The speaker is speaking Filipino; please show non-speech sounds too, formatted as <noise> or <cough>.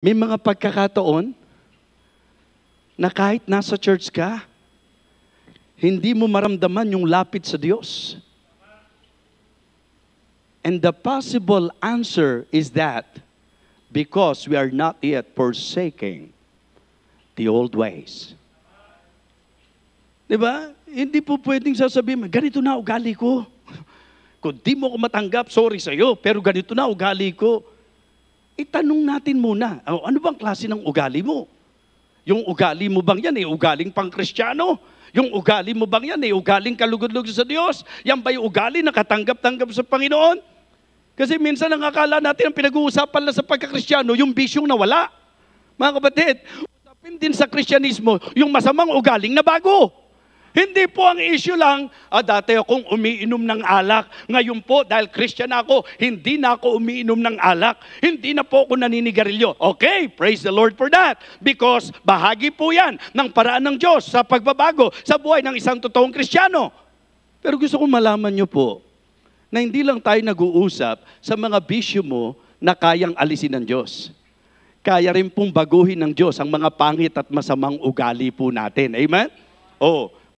May mga pagkakataon na kahit nasa church ka, hindi mo maramdaman yung lapit sa Diyos. And the possible answer is that because we are not yet forsaking the old ways. Di ba? Hindi po pwedeng sasabihin, ganito na ugali ko. <laughs> Kung di mo ko matanggap, sorry sa'yo, pero ganito na ugali ko itanong natin muna, oh, ano bang klase ng ugali mo? Yung ugali mo bang yan ay eh, ugaling pang pangkristyano? Yung ugali mo bang yan ay eh, ugaling kalugod-lugod sa Diyos? Yan ba yung ugali na katanggap-tanggap sa Panginoon? Kasi minsan ang akala natin ang pinag-uusapan lang sa pagkakristyano, yung bisyong nawala. Mga kapatid, usapin din sa kristyanismo yung masamang ugaling na bago. Hindi po ang issue lang, ah, dati akong umiinom ng alak. Ngayon po, dahil Christian ako, hindi na ako umiinom ng alak. Hindi na po ako naninigarilyo. Okay, praise the Lord for that. Because bahagi po yan ng paraan ng Diyos sa pagbabago sa buhay ng isang totoong Kristiyano. Pero gusto kong malaman nyo po na hindi lang tayo nag-uusap sa mga bisyo mo na kayang alisin ng Diyos kaya rin pong baguhin ng Diyos ang mga pangit at masamang ugali po natin. Amen? Oh,